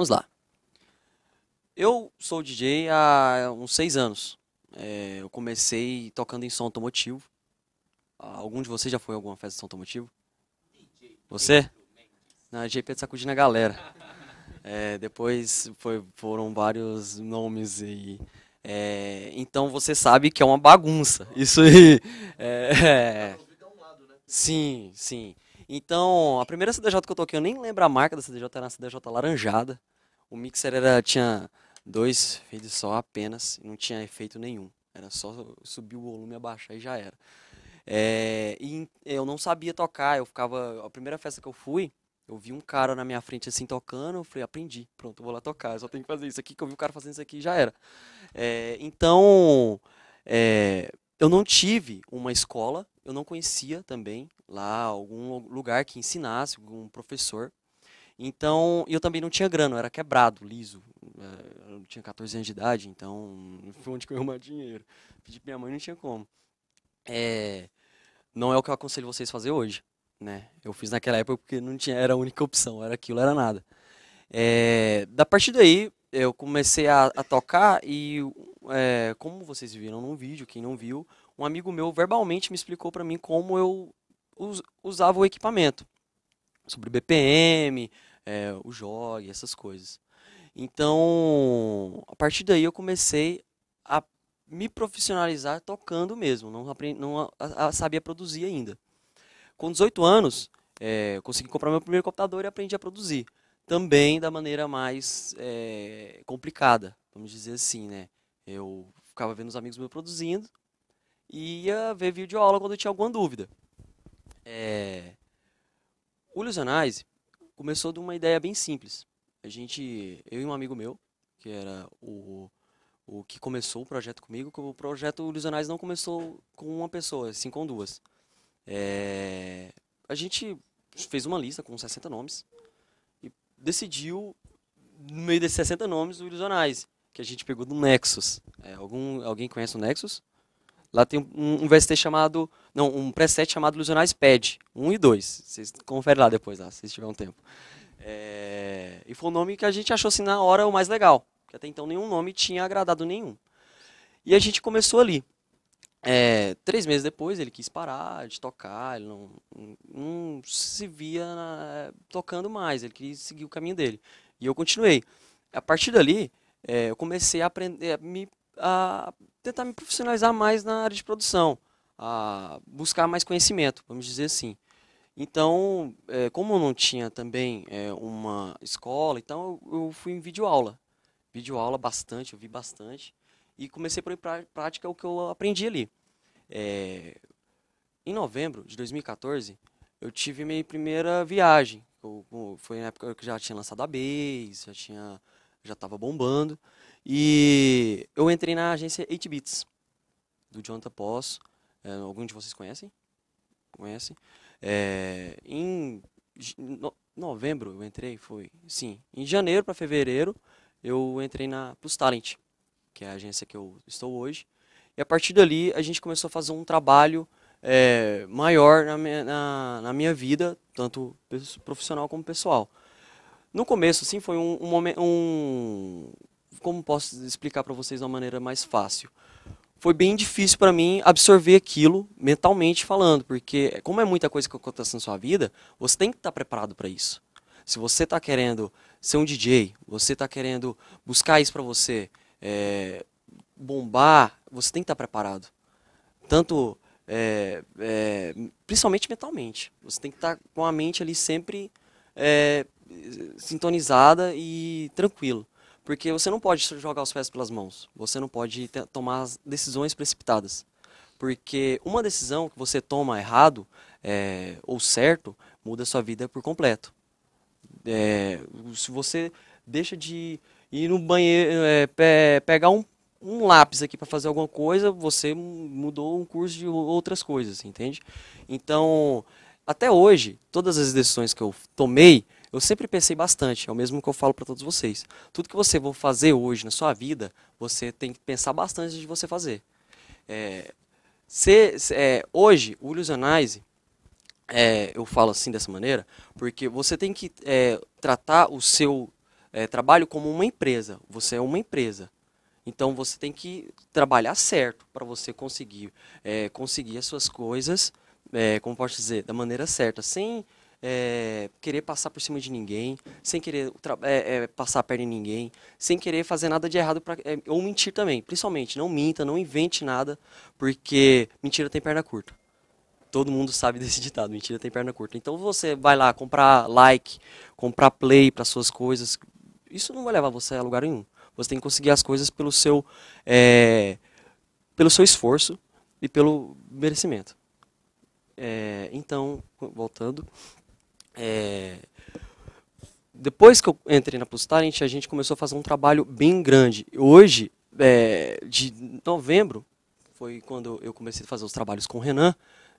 vamos lá. Eu sou DJ há uns seis anos. É, eu comecei tocando em som automotivo. Algum de vocês já foi a alguma festa de som automotivo? Você? Na JP de sacudindo a galera. É, depois foi, foram vários nomes e é, então você sabe que é uma bagunça. Isso aí. É, é, né? sim, sim. Então, a primeira CDJ que eu toquei, eu nem lembro a marca da CDJ, era uma CDJ laranjada. O mixer era, tinha dois fades só apenas, não tinha efeito nenhum. Era só subir o volume, abaixar e já era. É, e eu não sabia tocar, eu ficava. A primeira festa que eu fui, eu vi um cara na minha frente assim tocando, eu falei, aprendi, pronto, vou lá tocar, eu só tenho que fazer isso aqui, que eu vi o cara fazendo isso aqui e já era. É, então, é, eu não tive uma escola, eu não conhecia também lá, algum lugar que ensinasse, algum professor. Então, eu também não tinha grana, era quebrado, liso. É, eu tinha 14 anos de idade, então foi onde que eu arrumar dinheiro. Pedi pra minha mãe, não tinha como. É, não é o que eu aconselho vocês a fazer hoje, né? Eu fiz naquela época porque não tinha, era a única opção, era aquilo, era nada. É, da partir daí, eu comecei a, a tocar e, é, como vocês viram num vídeo, quem não viu, um amigo meu verbalmente me explicou para mim como eu us, usava o equipamento. Sobre BPM, é, o jog, essas coisas. Então, a partir daí eu comecei a me profissionalizar tocando mesmo. Não, aprendi, não a, a, sabia produzir ainda. Com 18 anos, é, eu consegui comprar meu primeiro computador e aprendi a produzir. Também da maneira mais é, complicada, vamos dizer assim, né? Eu ficava vendo os amigos meus produzindo e ia ver vídeo aula quando eu tinha alguma dúvida. É... O Ilusionais começou de uma ideia bem simples. A gente, eu e um amigo meu, que era o, o que começou o projeto comigo, que o projeto Ilusionais não começou com uma pessoa, sim com duas. É... A gente fez uma lista com 60 nomes e decidiu, no meio desses 60 nomes, o Ilusionais, que a gente pegou do Nexus. É, algum, alguém conhece o Nexus? Lá tem um, um VST chamado, não, um preset chamado Ilusionais Pad 1 e 2. Vocês conferem lá depois, lá, se tiver um tempo. É, e foi o um nome que a gente achou assim na hora o mais legal, porque até então nenhum nome tinha agradado nenhum. E a gente começou ali. É, três meses depois ele quis parar de tocar, ele não, não se via na, tocando mais, ele queria seguir o caminho dele. E eu continuei. A partir dali, é, eu comecei a aprender, a, me, a tentar me profissionalizar mais na área de produção, a buscar mais conhecimento, vamos dizer assim. Então, é, como não tinha também é, uma escola, então eu, fui em videoaula. Videoaula bastante, eu vi bastante. E comecei por prática o que eu aprendi ali. É, em novembro de 2014, eu tive minha primeira viagem. Eu, foi na época que já tinha lançado a Base, já tinha já estava bombando. E eu entrei na agência 8Bits, do Jonathan Poss. É, algum de vocês conhecem? Conhece? É, em no, novembro eu entrei, foi. Sim, em janeiro para fevereiro eu entrei na Plus Talent, que é a agência que eu estou hoje. E a partir dali a gente começou a fazer um trabalho é, maior na minha, na, na minha vida, tanto profissional como pessoal. No começo, sim foi um, um, um como posso explicar para vocês de uma maneira mais fácil? Foi bem difícil para mim absorver aquilo mentalmente falando, porque como é muita coisa que acontece na sua vida, você tem que estar tá preparado para isso. Se você está querendo ser um DJ, você está querendo buscar isso para você, é, bombar, você tem que estar tá preparado. Tanto, é, é, principalmente mentalmente. Você tem que estar tá com a mente ali sempre é, sintonizada e tranquilo. Porque você não pode jogar os pés pelas mãos. Você não pode tomar decisões precipitadas. Porque uma decisão que você toma errado é, ou certo muda a sua vida por completo. É, se você deixa de ir no banheiro, é, pe pegar um, um lápis aqui para fazer alguma coisa, você mudou um curso de outras coisas, entende? Então, até hoje, todas as decisões que eu tomei, eu sempre pensei bastante, é o mesmo que eu falo para todos vocês. Tudo que você vai fazer hoje na sua vida, você tem que pensar bastante antes de você fazer. É, se, é, hoje, o Illusionize, é, eu falo assim dessa maneira, porque você tem que é, tratar o seu é, trabalho como uma empresa. Você é uma empresa. Então você tem que trabalhar certo para você conseguir, é, conseguir as suas coisas, como posso dizer, da maneira certa, sem é, querer passar por cima de ninguém, sem querer é, é, passar a perna em ninguém, sem querer fazer nada de errado pra, é, ou mentir também. Principalmente, não minta, não invente nada, porque mentira tem perna curta. Todo mundo sabe desse ditado, mentira tem perna curta. Então você vai lá comprar like, comprar play para suas coisas, isso não vai levar você a lugar nenhum. Você tem que conseguir as coisas pelo seu, é, pelo seu esforço e pelo merecimento. É, então, voltando, é, depois que eu entrei na Plus a gente começou a fazer um trabalho bem grande. Hoje, é, de novembro, foi quando eu comecei a fazer os trabalhos com o Renan,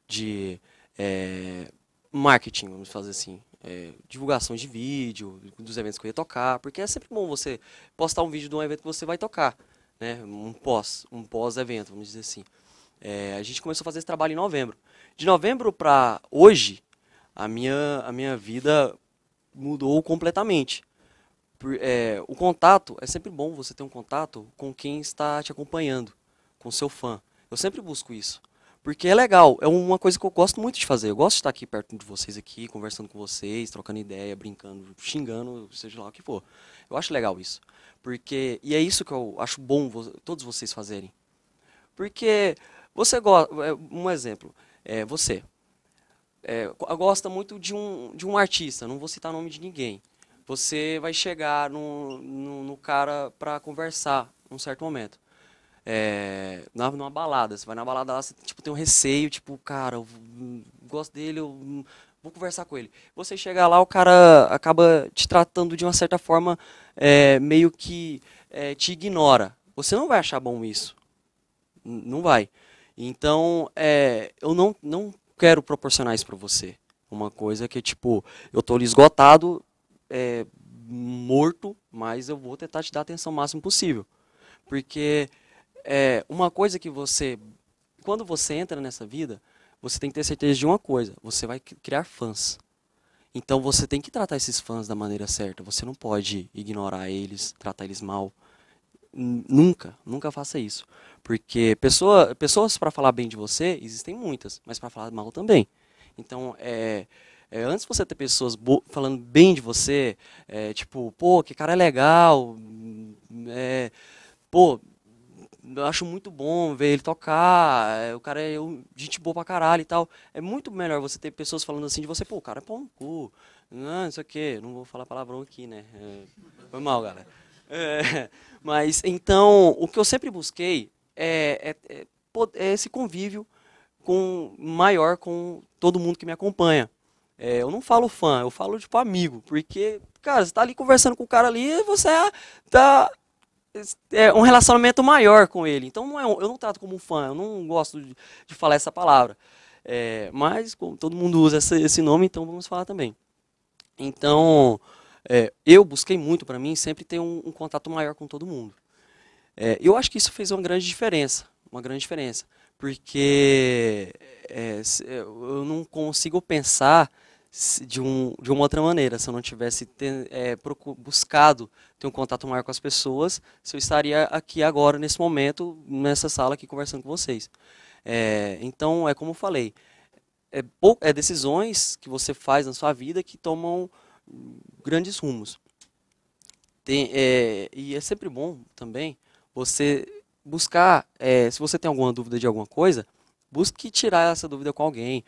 de é, marketing, vamos fazer assim, é, divulgação de vídeo, dos eventos que eu ia tocar, porque é sempre bom você postar um vídeo de um evento que você vai tocar, né? um pós, um pós-evento, vamos dizer assim. É, a gente começou a fazer esse trabalho em novembro. De novembro para hoje, a minha, a minha vida mudou completamente. Por, é, o contato, é sempre bom você ter um contato com quem está te acompanhando, com seu fã. Eu sempre busco isso. Porque é legal, é uma coisa que eu gosto muito de fazer. Eu gosto de estar aqui perto de vocês aqui, conversando com vocês, trocando ideia, brincando, xingando, seja lá o que for. Eu acho legal isso. Porque e é isso que eu acho bom todos vocês fazerem. Porque você gosta, é, um exemplo, é você é, gosta muito de um, de um artista, não vou citar o nome de ninguém. Você vai chegar no, no, no cara para conversar num certo momento. É, numa, balada, você vai na balada lá, você tipo, tem um receio, tipo, cara, eu gosto dele, eu vou conversar com ele. Você chega lá, o cara acaba te tratando de uma certa forma, é, meio que é, te ignora. Você não vai achar bom isso. Não vai. Então, é, eu não, não quero proporcionar isso para você. Uma coisa que, tipo, eu tô esgotado, é, morto, mas eu vou tentar te dar a atenção máxima possível. Porque é, uma coisa que você. Quando você entra nessa vida, você tem que ter certeza de uma coisa: você vai criar fãs. Então você tem que tratar esses fãs da maneira certa. Você não pode ignorar eles, tratar eles mal nunca, nunca faça isso. Porque pessoa, pessoas para falar bem de você existem muitas, mas para falar mal também. Então, é, é, antes você ter pessoas falando bem de você, é, tipo, pô, que cara é legal, hum, é, pô, eu acho muito bom ver ele tocar, é, o cara é gente boa pra caralho e tal. É muito melhor você ter pessoas falando assim de você, pô, o cara é pão no cu, não, né, não sei o que, não vou falar palavrão aqui, né? É, foi mal, galera. É, mas então, o que eu sempre busquei é, é, é, é, esse convívio com maior com todo mundo que me acompanha. É, eu não falo fã, eu falo tipo amigo, porque, cara, você tá ali conversando com o cara ali, você é, tá é um relacionamento maior com ele. Então não é um, eu não trato como um fã, eu não gosto de, de falar essa palavra. É, mas como todo mundo usa esse, esse, nome, então vamos falar também. Então é, eu busquei muito para mim sempre ter um, um, contato maior com todo mundo. É, eu acho que isso fez uma grande diferença, uma grande diferença, porque é, é eu não consigo pensar de, um, de uma outra maneira. Se eu não tivesse ter, é, buscado ter um contato maior com as pessoas, se eu estaria aqui agora, nesse momento, nessa sala aqui conversando com vocês. É, então, é como eu falei, é, é decisões que você faz na sua vida que tomam grandes rumos. Tem, é, e é sempre bom também você buscar, é, se você tem alguma dúvida de alguma coisa, busque tirar essa dúvida com alguém,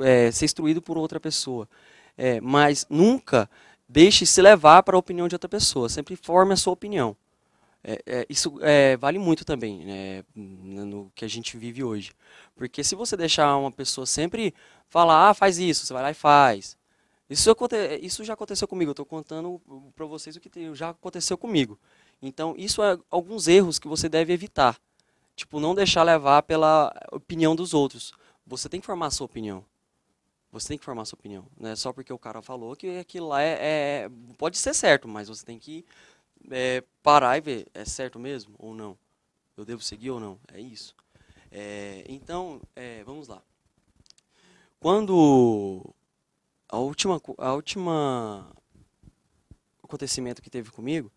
é, ser instruído por outra pessoa. É, mas nunca deixe se levar para a opinião de outra pessoa, sempre forme a sua opinião. É, é, isso vale muito também né, no que a gente vive hoje. Porque se você deixar uma pessoa sempre falar, ah, faz isso, você vai lá e faz. Isso, isso já aconteceu comigo, eu estou contando para vocês o que já aconteceu comigo. Então, isso é alguns erros que você deve evitar. Tipo, não deixar levar pela opinião dos outros. Você tem que formar a sua opinião. Você tem que formar a sua opinião. Não é só porque o cara falou que aquilo lá é, é, é pode ser certo, mas você tem que é, parar e ver, é certo mesmo ou não? Eu devo seguir ou não? É isso. É, então, é, vamos lá. Quando a última, a última acontecimento que teve comigo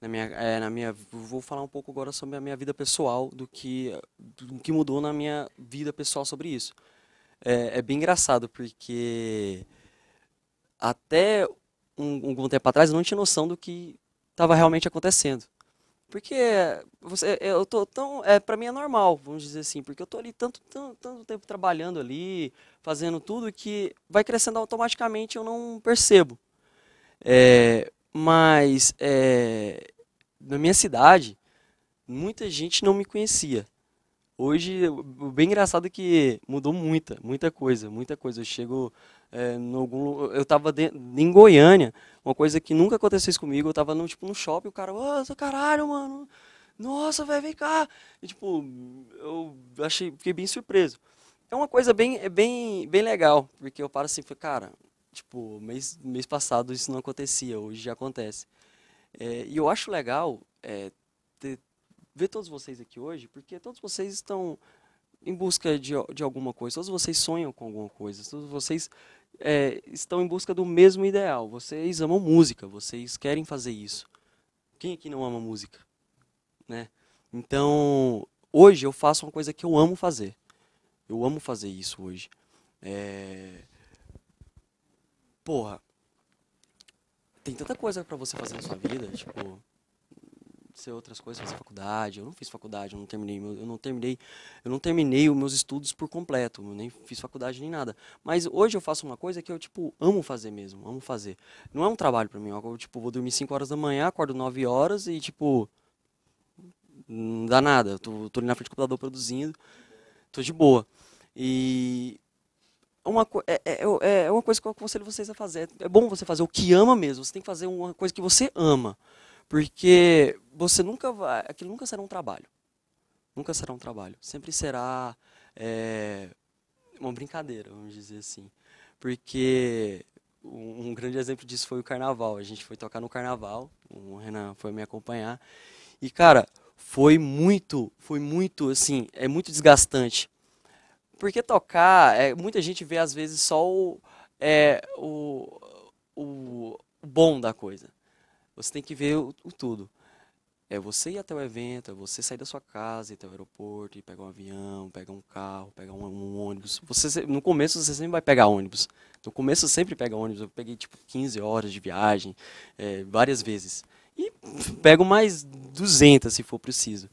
na minha, é, na minha vou falar um pouco agora sobre a minha vida pessoal do que do que mudou na minha vida pessoal sobre isso é, é bem engraçado porque até um, um, tempo atrás eu não tinha noção do que estava realmente acontecendo porque você, é, eu tô tão. É, para mim é normal, vamos dizer assim, porque eu tô ali tanto, tanto, tanto tempo trabalhando ali, fazendo tudo, que vai crescendo automaticamente eu não percebo. É, mas é, na minha cidade, muita gente não me conhecia. Hoje, bem engraçado é que mudou muita, muita coisa, muita coisa. Eu chego é, algum, eu estava em Goiânia, uma coisa que nunca acontecesse comigo, eu estava no, tipo, no shopping, o cara, nossa é caralho, mano, nossa, velho, vem cá. E, tipo, eu achei, fiquei bem surpreso. É uma coisa bem, é bem, bem legal, porque eu paro assim, falei, cara, tipo, mês, mês passado isso não acontecia, hoje já acontece. É, e eu acho legal é, ter, ver todos vocês aqui hoje, porque todos vocês estão em busca de, de alguma coisa, todos vocês sonham com alguma coisa, todos vocês é, estão em busca do mesmo ideal. Vocês amam música, vocês querem fazer isso. Quem aqui não ama música? Né? Então, hoje eu faço uma coisa que eu amo fazer. Eu amo fazer isso hoje. É... Porra, tem tanta coisa para você fazer na sua vida, tipo, ser outras coisas, fazer faculdade. Eu não fiz faculdade, eu não terminei, eu não terminei, eu não terminei os meus estudos por completo, eu nem fiz faculdade nem nada. Mas hoje eu faço uma coisa que eu tipo amo fazer mesmo, amo fazer. Não é um trabalho para mim, eu tipo vou dormir 5 horas da manhã, acordo 9 horas e tipo não dá nada, eu tô, tô ali na frente do computador produzindo, tô de boa. E uma, é é, é, é, é uma coisa que eu aconselho vocês a fazer. É bom você fazer o que ama mesmo. Você tem que fazer uma coisa que você ama. Porque você nunca vai, aquilo nunca será um trabalho. Nunca será um trabalho. Sempre será é, uma brincadeira, vamos dizer assim. Porque um, um, grande exemplo disso foi o carnaval. A gente foi tocar no carnaval, o Renan foi me acompanhar. E, cara, foi muito, foi muito, assim, é muito desgastante. Porque tocar, é, muita gente vê às vezes só o, é, o, o bom da coisa. Você tem que ver o, o tudo. É você ir até o evento, é você sair da sua casa, ir até o aeroporto, ir pegar um avião, pegar um carro, pegar um, um ônibus. Você, no começo você sempre vai pegar ônibus. No começo sempre pega ônibus. Eu peguei tipo 15 horas de viagem, é, várias vezes. E pego mais 200 se for preciso.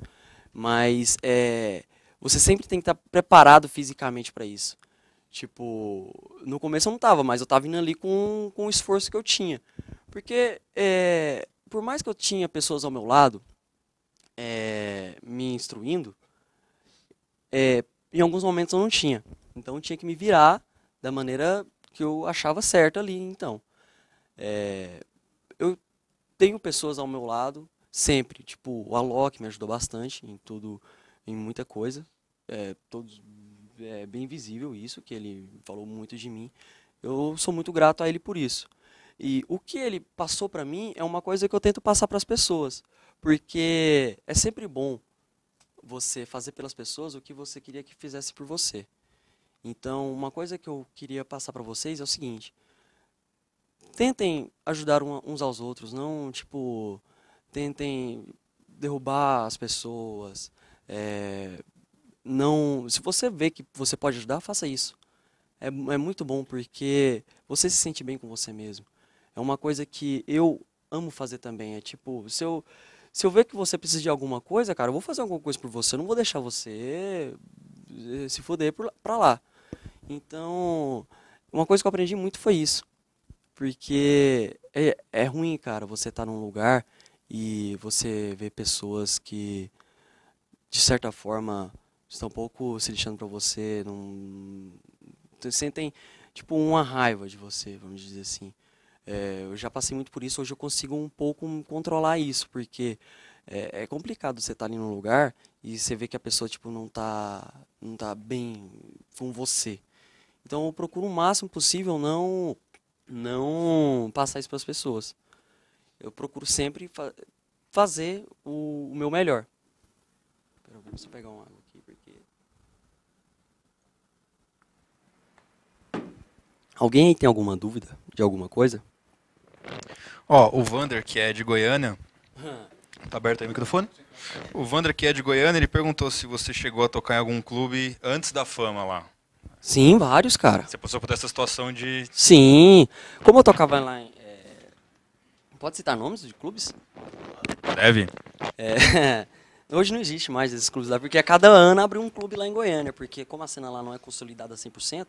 Mas é, você sempre tem que estar tá preparado fisicamente para isso. Tipo, no começo eu não estava, mas eu estava indo ali com, com o esforço que eu tinha. Porque é, por mais que eu tinha pessoas ao meu lado, é, me instruindo, é, em alguns momentos eu não tinha. Então eu tinha que me virar da maneira que eu achava certa ali. Então, é, eu tenho pessoas ao meu lado sempre. Tipo, o Alok me ajudou bastante em tudo, em muita coisa. É, todos, é bem visível isso, que ele falou muito de mim. Eu sou muito grato a ele por isso. E o que ele passou para mim é uma coisa que eu tento passar para as pessoas porque é sempre bom você fazer pelas pessoas o que você queria que fizesse por você. Então, uma coisa que eu queria passar para vocês é o seguinte: tentem ajudar uns aos outros, não tipo tentem derrubar as pessoas. É, não, se você vê que você pode ajudar, faça isso. É, é muito bom porque você se sente bem com você mesmo. É uma coisa que eu amo fazer também. É tipo, se eu, se eu ver que você precisa de alguma coisa, cara, eu vou fazer alguma coisa por você, eu não vou deixar você eh, se foder pra lá. Então, uma coisa que eu aprendi muito foi isso. Porque é, é ruim, cara, você estar tá num lugar e você vê pessoas que, de certa forma, estão um pouco se lixando pra você, não. sentem, tipo, uma raiva de você, vamos dizer assim. É, eu já passei muito por isso, hoje eu consigo um pouco controlar isso, porque é, é complicado você estar tá ali num lugar e você vê que a pessoa tipo, não está não tá bem com você. Então eu procuro o máximo possível não, não passar isso para as pessoas. Eu procuro sempre fa fazer o, o, meu melhor. pegar uma água Alguém tem alguma dúvida de alguma coisa? Ó, o Vander, que é de Goiânia. Tá aberto aí o microfone? O Vander, que é de Goiânia, ele perguntou se você chegou a tocar em algum clube antes da fama lá. Sim, vários, cara. Você passou por essa situação de. Sim. Como eu tocava lá em. É... Pode citar nomes de clubes? Deve. É... Hoje não existe mais esses clubes lá, porque a cada ano abre um clube lá em Goiânia, porque como a cena lá não é consolidada 100%,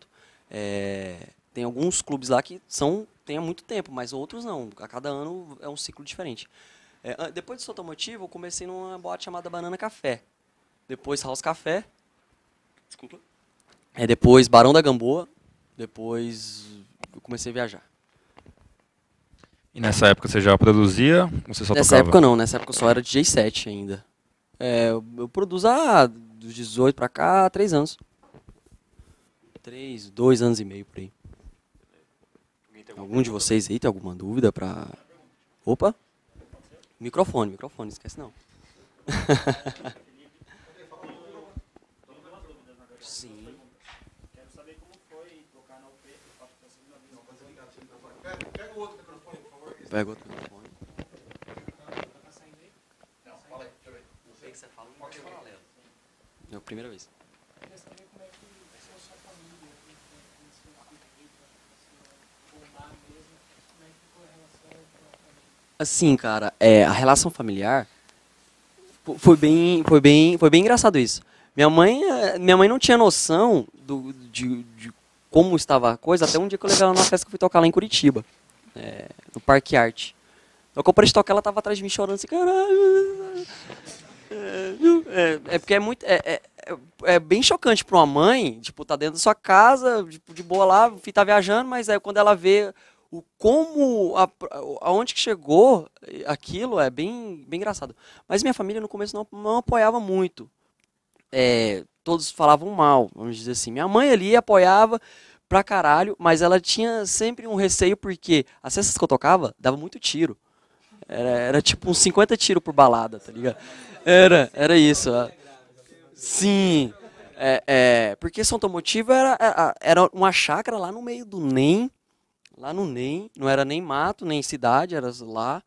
é... tem alguns clubes lá que são tem há muito tempo, mas outros não. A cada ano é um ciclo diferente. É, depois do automotivo, eu comecei numa boate chamada Banana Café. Depois House Café. Desculpa. É, depois Barão da Gamboa. Depois eu comecei a viajar. E nessa época você já produzia ou você só nessa tocava? Nessa época não, nessa época eu só era DJ 7 ainda. É, eu, produzo há dos 18 pra cá, há 3 anos. 3, 2 anos e meio por aí. Algum de vocês aí tem alguma dúvida para. Opa! Microfone, microfone, esquece não. Sim. Quero saber como foi tocar na UP, Pega o outro microfone, por favor. Pega outro microfone. Não, fala aí, deixa eu ver. Não sei o que você fala, não pode falar, Leandro. É a primeira vez. Assim, cara, é, a relação familiar foi bem, foi bem, foi bem engraçado isso. Minha mãe, eh, minha mãe não tinha noção do, de, de como estava a coisa até um dia que eu levei ela numa festa que eu fui tocar lá em Curitiba, é, no Parque Arte. Então, quando eu de tocar, ela estava atrás de mim chorando assim, caralho. É, é, é, porque é muito. É, é, é bem chocante para uma mãe, tipo, tá dentro da sua casa, tipo, de boa lá, tá viajando, mas aí quando ela vê o como a, aonde que chegou aquilo é bem bem engraçado. Mas minha família no começo não, não apoiava muito. É, todos falavam mal, vamos dizer assim. Minha mãe ali apoiava pra caralho, mas ela tinha sempre um receio porque as cestas que eu tocava dava muito tiro. Era, era tipo uns 50 tiros por balada, tá ligado? Era, era isso. Sim. É, é, porque São Tomotivo era, é, era uma chácara lá no meio do NEM, lá no NEM, não era nem mato, nem cidade, era lá.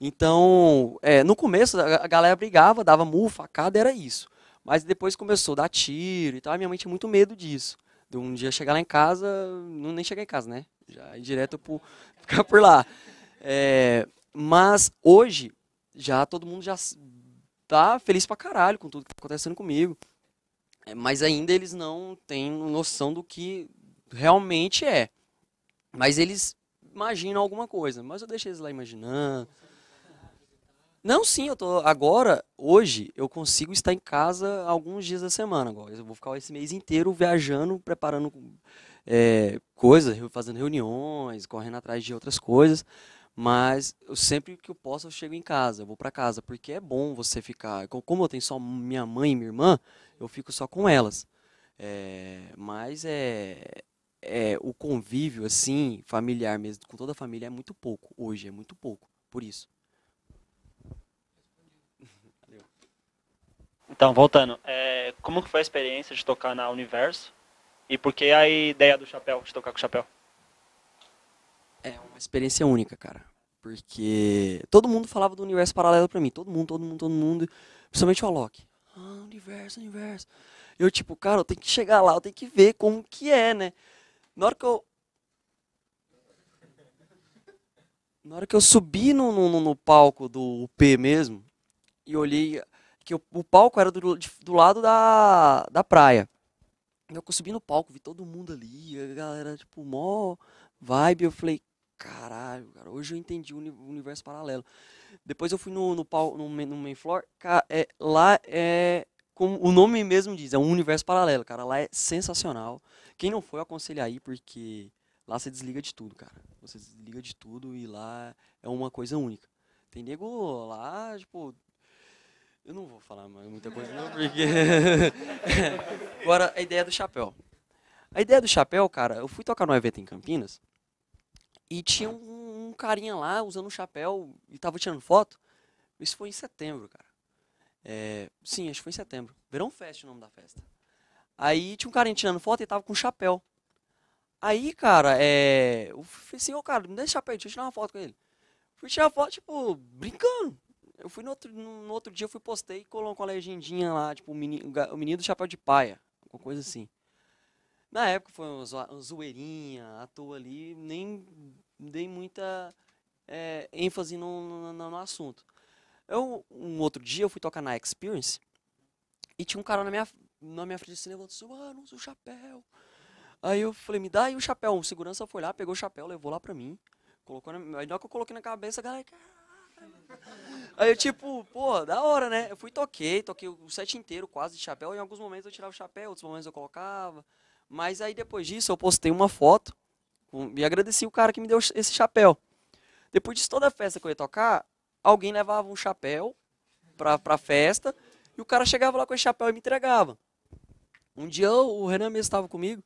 Então, é, no começo a galera brigava, dava murro, facada, era isso. Mas depois começou a dar tiro e tal, minha mãe tinha muito medo disso. De um dia chegar lá em casa, não nem chegar em casa, né? Já ir direto por ficar por lá. É, mas hoje, já todo mundo já tá feliz pra caralho com tudo que tá acontecendo comigo. É, mas ainda eles não têm noção do que realmente é. Mas eles imaginam alguma coisa, mas eu deixo eles lá imaginando. Não, sim, eu tô. Agora, hoje, eu consigo estar em casa alguns dias da semana. Agora. Eu vou ficar esse mês inteiro viajando, preparando é, coisas, fazendo reuniões, correndo atrás de outras coisas. Mas eu, sempre que eu posso, eu chego em casa, eu vou para casa, porque é bom você ficar. Como eu tenho só minha mãe e minha irmã, eu fico só com elas. É, mas é, é, o convívio, assim, familiar mesmo, com toda a família, é muito pouco. Hoje é muito pouco, por isso. Então, voltando, é, como foi a experiência de tocar na Universo e por que a ideia do chapéu, de tocar com o chapéu? É uma experiência única, cara. Porque todo mundo falava do universo paralelo pra mim. Todo mundo, todo mundo, todo mundo. Principalmente o Alok. Ah, universo, universo. Eu, tipo, cara, eu tenho que chegar lá, eu tenho que ver como que é, né? Na hora que eu. Na hora que eu subi no, no, no palco do UP mesmo, e olhei. que eu, o palco era do, do lado da, da praia. Eu subi no palco, vi todo mundo ali, a galera, tipo, mó vibe. Eu falei, caralho, cara, hoje eu entendi o universo paralelo. Depois eu fui no, no, palco no, no main floor, cara, é, lá é, como o nome mesmo diz, é um universo paralelo, cara, lá é sensacional. Quem não foi, eu aconselho aí, porque lá você desliga de tudo, cara. Você desliga de tudo e lá é uma coisa única. Tem nego lá, tipo. Eu não vou falar muita coisa, não, porque. Agora, a ideia do chapéu. A ideia do chapéu, cara, eu fui tocar num evento em Campinas e tinha um, um carinha lá usando um chapéu e tava tirando foto. Isso foi em setembro, cara. É, sim, acho que foi em setembro. Verão Fest é o nome da festa. Aí tinha um cara tirando foto e tava com um chapéu. Aí, cara, é. Eu falei assim, ô cara, me dá esse chapéu, deixa eu tirar uma foto com ele. Fui tirar foto, tipo, brincando. Eu fui no outro, no outro dia, eu fui postei e colocou a legendinha lá, tipo, o menino, o menino do chapéu de paia, alguma coisa assim. Na época foi uma, zo uma zoeirinha, à toa ali, nem dei muita é, ênfase no, no, no, assunto. Eu, um outro dia, eu fui tocar na Experience e tinha um cara na minha, na minha frente assim, levantou ah, assim, mano, usa o chapéu. Aí eu falei, me dá aí o chapéu. O segurança foi lá, pegou o chapéu, levou lá pra mim. Colocou na... Aí na hora que eu coloquei na cabeça, a galera. Aí eu, tipo, pô, da hora, né? Eu fui toquei, toquei o set inteiro quase de chapéu. Em alguns momentos eu tirava o chapéu, outros momentos eu colocava. Mas aí depois disso eu postei uma foto e agradeci o cara que me deu esse chapéu. Depois de toda a festa que eu ia tocar, alguém levava um chapéu pra, pra festa e o cara chegava lá com esse chapéu e me entregava. Um dia eu, o Renan mesmo estava comigo,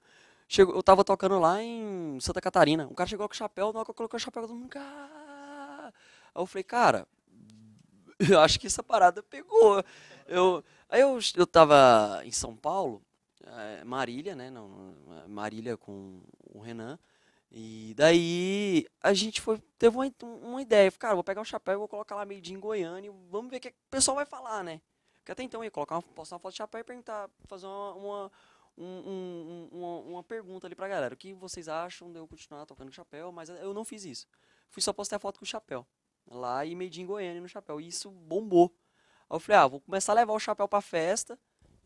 chegou, eu estava tocando lá em Santa Catarina. Um cara chegou com o chapéu, na hora que eu coloquei o chapéu, todo mundo. Aí eu falei, cara, eu acho que essa parada pegou. Eu, aí eu, eu tava em São Paulo, eh, Marília, né? Não, Marília com o Renan. E daí a gente foi, teve uma, uma ideia. Falei, cara, vou pegar o chapéu e vou colocar lá meio em Goiânia. Vamos ver o que o pessoal vai falar, né? Que até então eu ia colocar uma, postar uma foto de chapéu e perguntar, fazer uma, uma, um, um, uma, uma pergunta ali pra galera. O que vocês acham de eu continuar tocando com chapéu? Mas eu não fiz isso. Fui só postar a foto com o chapéu. Lá e medi em Goiânia no chapéu. E isso bombou. Aí eu falei, ah, vou começar a levar o chapéu pra festa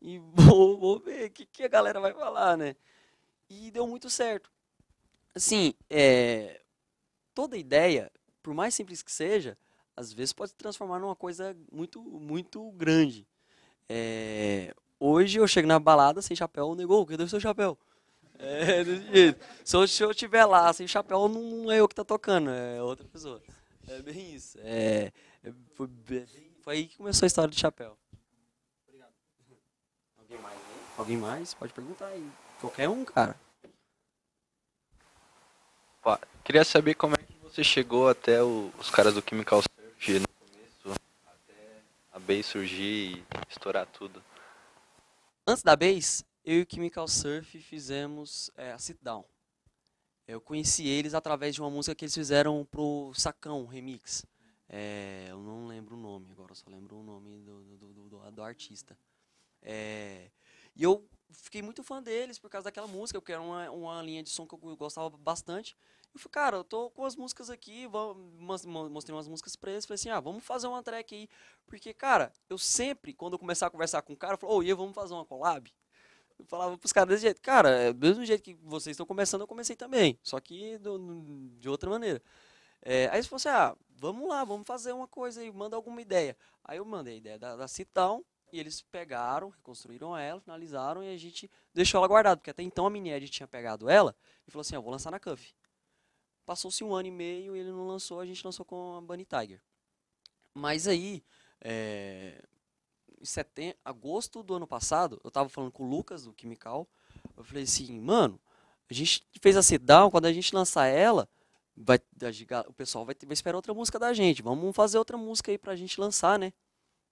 e vou, vou ver o que, que a galera vai falar, né? E deu muito certo. Assim, é, toda ideia, por mais simples que seja, às vezes pode se transformar numa coisa muito, muito grande. É, hoje eu chego na balada sem chapéu, negou, cadê o seu chapéu? É, desse jeito. Se eu, estiver tiver lá sem chapéu, não, é eu que tá tocando, é outra pessoa. É bem isso. É, é foi, foi aí que começou a história do chapéu. Obrigado. Alguém mais Alguém mais? Pode perguntar aí. Qualquer um, cara. Queria saber como é que você chegou até o, os caras do Chemical a Base surgir e estourar tudo? Antes da Base, eu e o Chemical Surf fizemos é, a Sit Down. Eu conheci eles através de uma música que eles fizeram pro Sacão Remix. É, eu não lembro o nome agora, só lembro o nome do, do, do, do artista. É, e eu fiquei muito fã deles por causa daquela música, porque era uma, uma linha de som que eu gostava bastante. Eu falei, cara, eu tô com as músicas aqui, vou, mostrei umas músicas pra eles, falei assim, ah, vamos fazer uma track aí. Porque, cara, eu sempre, quando eu começar a conversar com o cara, eu falo, ô, oh, e vamos fazer uma collab? Eu falava pros caras desse jeito, cara, é do mesmo jeito que vocês estão começando, eu comecei também, só que do, de outra maneira. É, aí eles falaram assim, ah, vamos lá, vamos fazer uma coisa aí, manda alguma ideia. Aí eu mandei a ideia da, da Citão, e eles pegaram, reconstruíram ela, finalizaram e a gente deixou ela guardada, porque até então a Ed tinha pegado ela e falou assim: ah, vou lançar na Cuff. Passou-se um ano e meio, ele não lançou, a gente lançou com a Bunny Tiger. Mas aí, é, em setem... agosto do ano passado, eu tava falando com o Lucas, do Chemical eu falei assim, mano, a gente fez a Sedown, quando a gente lançar ela, vai, o pessoal vai, vai esperar outra música da gente, vamos fazer outra música aí pra gente lançar, né?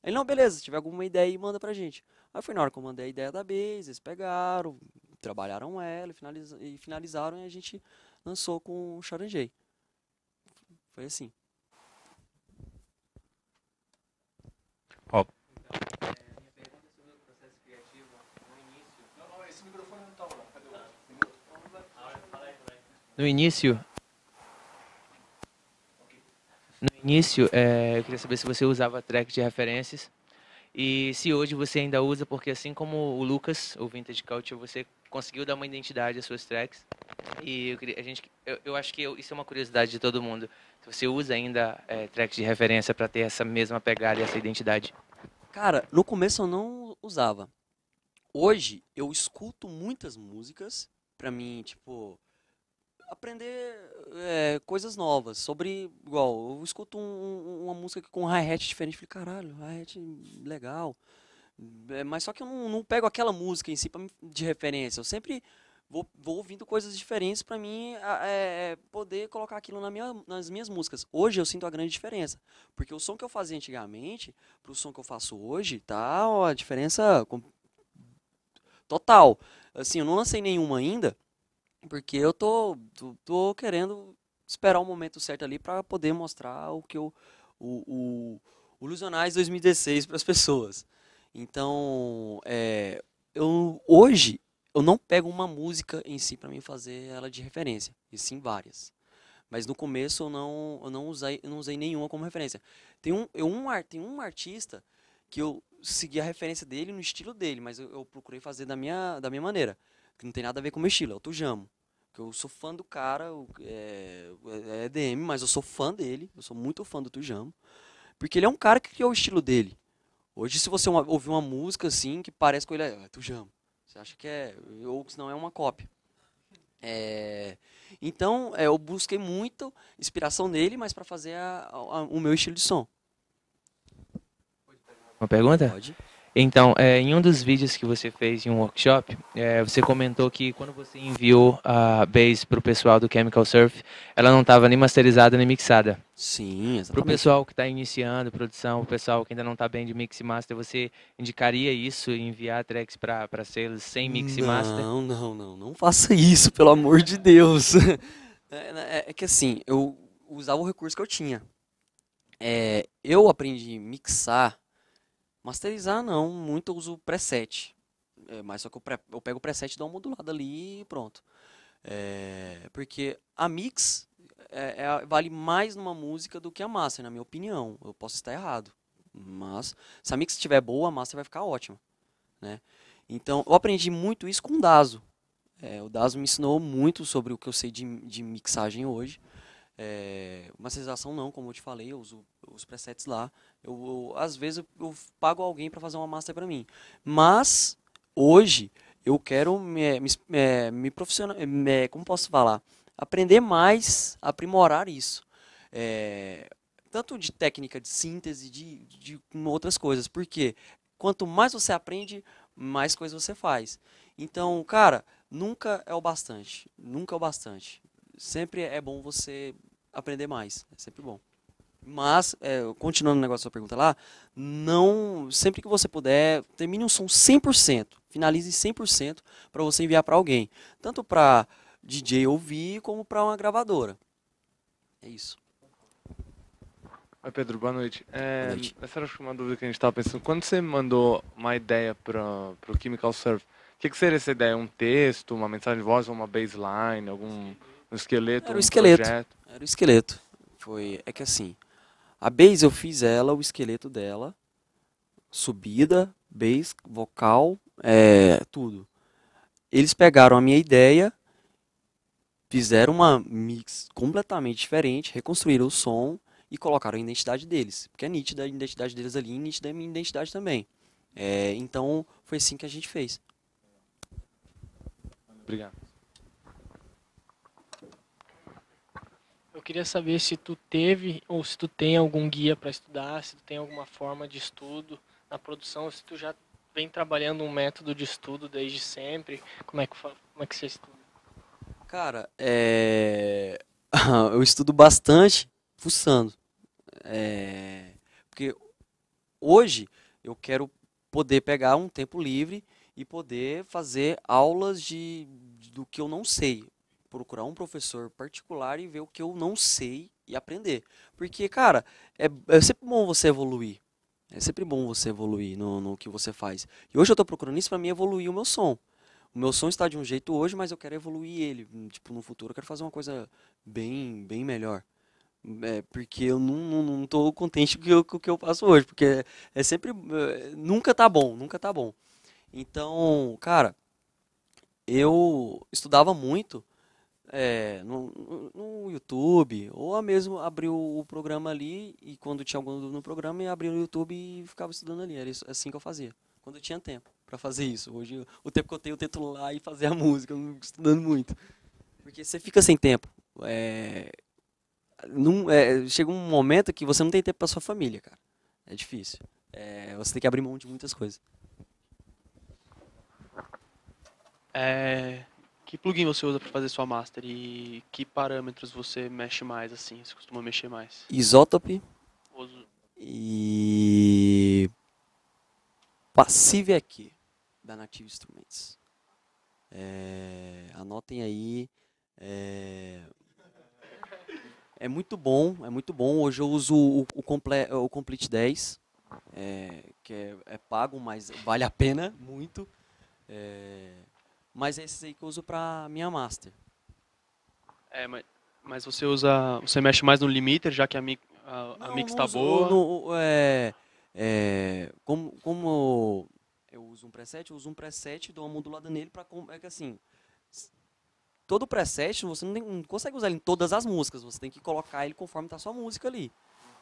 Ele, não, beleza, se tiver alguma ideia aí, manda pra gente. Aí foi na hora que eu mandei a ideia da Base, eles pegaram, trabalharam ela e, finaliza e finalizaram e a gente lançou com o Charanjay. Foi assim. Ó. Oh. No início, no início, é, eu queria saber se você usava track de referências e se hoje você ainda usa, porque assim como o Lucas, o Vintage Culture, você conseguiu dar uma identidade às suas tracks. E eu, a gente, eu, eu acho que eu, isso é uma curiosidade de todo mundo. Se você usa ainda é, tracks de referência para ter essa mesma pegada e essa identidade. Cara, no começo eu não usava. Hoje eu escuto muitas músicas para mim, tipo, aprender é, coisas novas sobre igual eu escuto um, uma música com hi-hat diferente, falei, caralho, hi-hat legal. É, mas só que eu não, não pego aquela música em si pra, de referência. Eu sempre vou, vou ouvindo coisas diferentes para mim é, é, poder colocar aquilo na minha, nas minhas músicas. Hoje eu sinto a grande diferença. Porque o som que eu fazia antigamente pro som que eu faço hoje, tá uma a diferença com... total. Assim, eu não lancei nenhuma ainda, porque eu tô, tô, tô querendo esperar o momento certo ali para poder mostrar o que eu. O, o, o Ilusionais 2016 para as pessoas. Então, é, eu hoje eu não pego uma música em si para mim fazer ela de referência, e sim várias. Mas no começo eu não, eu não usei, eu não usei nenhuma como referência. Tem um, eu, um, tem um artista que eu segui a referência dele no estilo dele, mas eu, eu, procurei fazer da minha, da minha maneira, que não tem nada a ver com o meu estilo, é o Tujamo. Que eu sou fã do cara, é, é, é DM, mas eu sou fã dele, eu sou muito fã do Tujamo, porque ele é um cara que criou o estilo dele. Hoje, se você ouvir uma música assim, que parece com ele, é ah, Tujamo. Você acha que é, ou que não é uma cópia. É, então, é, eu busquei muito inspiração nele, mas para fazer a, a, o meu estilo de som. Uma pergunta? Pode. Então, é, em um dos vídeos que você fez em um workshop, é, você comentou que quando você enviou a base para o pessoal do Chemical Surf, ela não estava nem masterizada nem mixada. Sim, exatamente. Para o pessoal que está iniciando produção, o pessoal que ainda não está bem de mix e master, você indicaria isso, enviar tracks para selos sem mix não, e master? Não, não, não. Não faça isso, pelo amor de Deus. É, né, é, é que assim, eu usava o recurso que eu tinha. É, eu aprendi a mixar Masterizar não, muito eu uso preset. É, mas só que eu, pre, eu pego o preset, dou uma modulada ali e pronto. É, porque a mix é, é, vale mais numa música do que a master, na minha opinião. Eu posso estar errado. Mas se a mix estiver boa, a master vai ficar ótima. Né? Então, eu aprendi muito isso com o Dazo. É, o Dazo me ensinou muito sobre o que eu sei de, de mixagem hoje. É, masterização não, como eu te falei, eu uso os presets lá. Eu, eu às vezes eu, eu pago alguém para fazer uma master para mim. Mas hoje eu quero me, é, me, é, me profissional, é, como posso falar, aprender mais, aprimorar isso. É, tanto de técnica de síntese, de, de, de outras coisas. Porque quanto mais você aprende, mais coisas você faz. Então, cara, nunca é o bastante. Nunca é o bastante sempre é bom você aprender mais. É sempre bom. Mas, é, continuando o negócio da sua pergunta lá, não, sempre que você puder, termine um som 100%, finalize 100% para você enviar para alguém, tanto para DJ ouvir como para uma gravadora. É isso. Oi Pedro, boa noite. É, boa noite. Essa era uma dúvida que a gente estava pensando. Quando você mandou uma ideia para o Chemical Surf, o que, que, seria essa ideia? Um texto, uma mensagem de voz, uma baseline, algum um esqueleto? Era um esqueleto. Projeto? Era o esqueleto. Foi, é que assim, a base eu fiz ela, o esqueleto dela, subida, base, vocal, é, tudo. Eles pegaram a minha ideia, fizeram uma mix completamente diferente, reconstruíram o som e colocaram a identidade deles. Porque é nítida a identidade deles ali e nítida a minha identidade também. É, então, foi assim que a gente fez. Obrigado. queria saber se tu teve ou se tu tem algum guia para estudar, se tu tem alguma forma de estudo na produção, se tu já vem trabalhando um método de estudo desde sempre, como é que, como é que você estuda? Cara, é... eu estudo bastante fuçando. É... Porque hoje eu quero poder pegar um tempo livre e poder fazer aulas de, do que eu não sei procurar um professor particular e ver o que eu não sei e aprender. Porque, cara, é, é sempre bom você evoluir. É sempre bom você evoluir no, no que você faz. E hoje eu estou procurando isso para mim evoluir o meu som. O meu som está de um jeito hoje, mas eu quero evoluir ele. Tipo, no futuro eu quero fazer uma coisa bem, bem melhor. É, porque eu não, não, não tô contente com o que, que eu faço hoje. Porque é, é sempre. É, nunca tá bom, nunca tá bom. Então, cara, eu estudava muito é, no, no, YouTube, ou mesmo abrir o, programa ali, e quando tinha alguma dúvida no programa, eu abria no YouTube e ficava estudando ali. Era isso, assim que eu fazia, quando eu tinha tempo para fazer isso. Hoje, o tempo que eu tenho, eu tento lá e fazer a música, não estudando muito. Porque você fica sem tempo. É, num, é, chega um momento que você não tem tempo para sua família, cara. É difícil. É, você tem que abrir mão de muitas coisas. É, que plugin você usa para fazer sua master e que parâmetros você mexe mais assim, você costuma mexer mais? Isotope. Uso. E passive aqui da Native Instruments. É... Anotem aí. É... é... muito bom, é muito bom. Hoje eu uso o, o, comple... o Complete 10, é... que é, é, pago, mas vale a pena muito. É, mas é esses aí que eu uso para minha master. É, mas, mas você usa, você mexe mais no limiter, já que a, mi, a, não, a mix está boa? No, é, é, como, como eu uso um preset, eu uso um preset, e dou uma modulada nele para é que assim, todo preset você não, tem, não, consegue usar ele em todas as músicas, você tem que colocar ele conforme está sua música ali.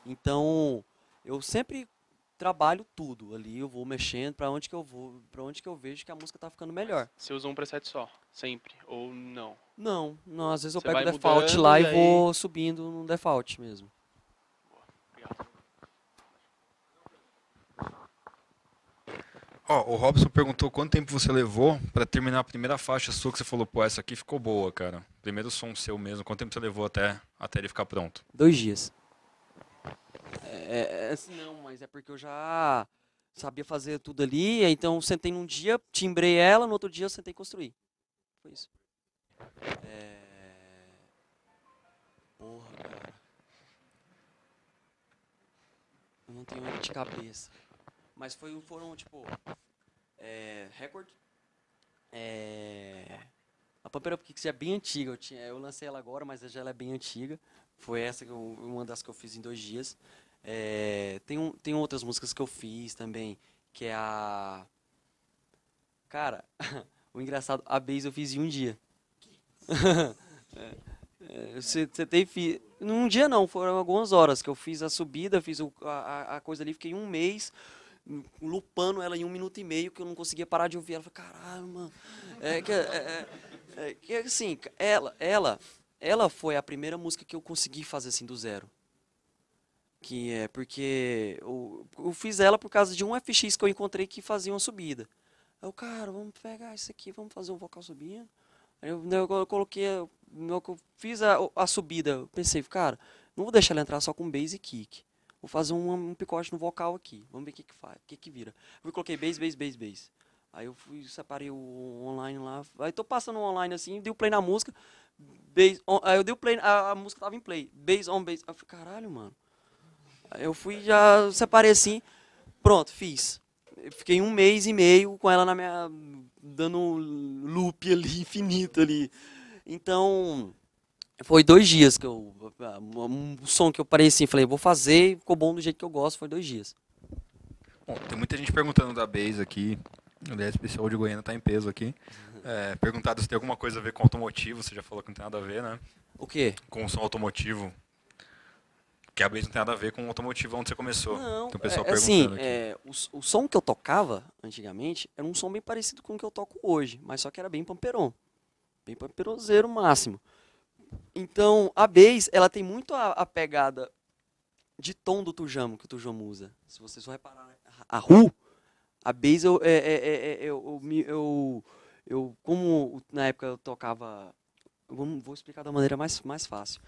Então, eu sempre trabalho tudo ali, eu vou mexendo para onde que eu vou, para onde que eu vejo que a música tá ficando melhor. Você usa um preset só, sempre ou não? Não, não, às vezes eu Você pego o default lá e, vou subindo no default mesmo. Ó, oh, o Robson perguntou quanto tempo você levou para terminar a primeira faixa sua que você falou, pô, essa aqui ficou boa, cara. Primeiro som seu mesmo, quanto tempo você levou até, até ele ficar pronto? Dois dias. É, é, assim, não, mas é porque eu já sabia fazer tudo ali, então sentei num dia, timbrei ela, no outro dia eu sentei construir. Foi isso. É... Porra, cara. Eu não tenho de cabeça. Mas foi, foram, tipo, é, A É... A Pampera é bem antiga. Eu, tinha, eu lancei ela agora, mas ela já é bem antiga. Foi essa, que eu, uma das que eu fiz em dois dias. É, tem, um, tem outras músicas que eu fiz também, que é a. Cara, o engraçado, a Base eu fiz em um dia. Você é, é, tem. Fi... Num dia não, foram algumas horas que eu fiz a subida, fiz o, a, a coisa ali, fiquei um mês lupando ela em um minuto e meio que eu não conseguia parar de ouvir. Ela falou, caralho, mano. É que, é, é, é, é que assim, ela, ela, ela foi a primeira música que eu consegui fazer assim do zero que é porque eu, eu, fiz ela por causa de um FX que eu encontrei que fazia uma subida. eu, cara, vamos pegar isso aqui, vamos fazer um vocal subindo. Aí eu, eu, coloquei, eu, eu fiz a, a subida, eu pensei, cara, não vou deixar ela entrar só com bass e kick. Vou fazer um, um picote no vocal aqui, vamos ver o que que faz, o que que vira. Eu coloquei bass, bass, bass, bass. Aí eu fui, separei o online lá, aí tô passando online assim, dei o play na música, bass on, aí eu dei o play, a, a música tava em play, bass on bass. Aí eu falei, caralho, mano eu fui, já separei assim, pronto, fiz. Fiquei um mês e meio com ela na minha. dando um loop ali, infinito ali. Então, foi dois dias que eu. Um som que eu parei assim, falei, vou fazer, ficou bom do jeito que eu gosto, foi dois dias. Bom, tem muita gente perguntando da Base aqui. O o pessoal de Goiânia está em peso aqui. Uhum. É, perguntado se tem alguma coisa a ver com automotivo, você já falou que não tem nada a ver, né? O quê? Com som automotivo. Porque a Blaze não tem nada a ver com o automotivo onde você começou. Não, tem um pessoal é, é, perguntando assim, é, o, o, som que eu tocava antigamente era um som bem parecido com o que eu toco hoje, mas só que era bem pamperon. Bem pamperoseiro máximo. Então, a Blaze, ela tem muito a, a, pegada de tom do Tujamo, que o Tujamo usa. Se vocês vão reparar, né, a Ru, a Blaze, eu, é, é, é eu, eu, eu, eu, como na época eu tocava... vou, vou explicar da maneira mais, mais fácil.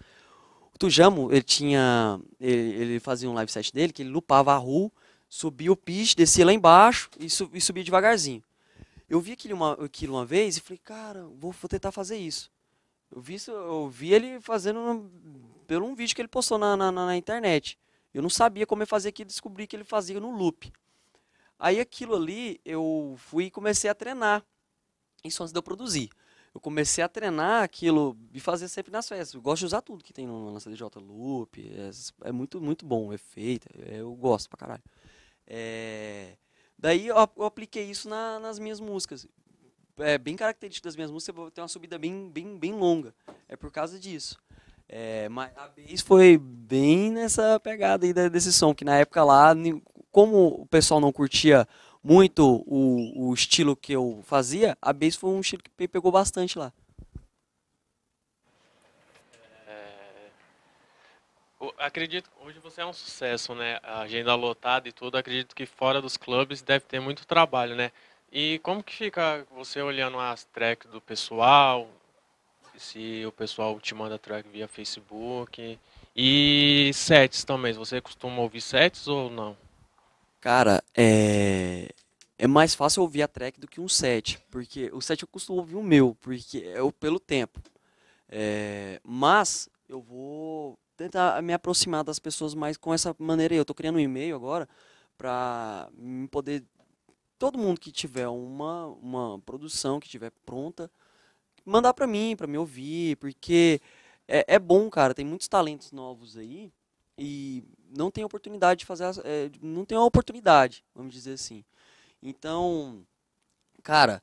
O Tujamo, ele tinha. Ele, ele, fazia um live set dele, que ele lupava a rua, subia o pitch, descia lá embaixo e, e subia devagarzinho. Eu vi aquilo uma, aquilo uma vez e falei, cara, vou, vou tentar fazer isso. Eu vi, isso, eu vi ele fazendo um, pelo um vídeo que ele postou na, na, na internet. Eu não sabia como eu fazia aquilo, descobri que ele fazia no loop. Aí aquilo ali, eu fui e comecei a treinar. Isso antes de eu produzir eu comecei a treinar aquilo e fazer sempre nas festas. Eu gosto de usar tudo que tem no, na CDJ Loop. É, é, muito, muito bom, efeito. É eu gosto pra caralho. É, daí eu, eu, apliquei isso na, nas minhas músicas. É bem característico das minhas músicas, tem uma subida bem, bem, bem longa. É por causa disso. É, mas a base foi bem nessa pegada aí desse som, que na época lá, como o pessoal não curtia muito o, o estilo que eu fazia, a bass foi um estilo que me pegou bastante lá. É, acredito hoje você é um sucesso, né? A agenda lotada e tudo. Acredito que fora dos clubes deve ter muito trabalho, né? E como que fica você olhando as tracks do pessoal? Se o pessoal te manda track via Facebook e sets também, você costuma ouvir sets ou não? Cara, é. É mais fácil ouvir a track do que um set. Porque o set eu costumo ouvir o meu, porque é o pelo tempo. É, mas eu vou tentar me aproximar das pessoas mais com essa maneira aí. Eu estou criando um e-mail agora para poder. Todo mundo que tiver uma, uma produção, que tiver pronta, mandar para mim, para me ouvir, porque é, é bom, cara. Tem muitos talentos novos aí e não tem oportunidade de fazer é, não tem oportunidade vamos dizer assim então cara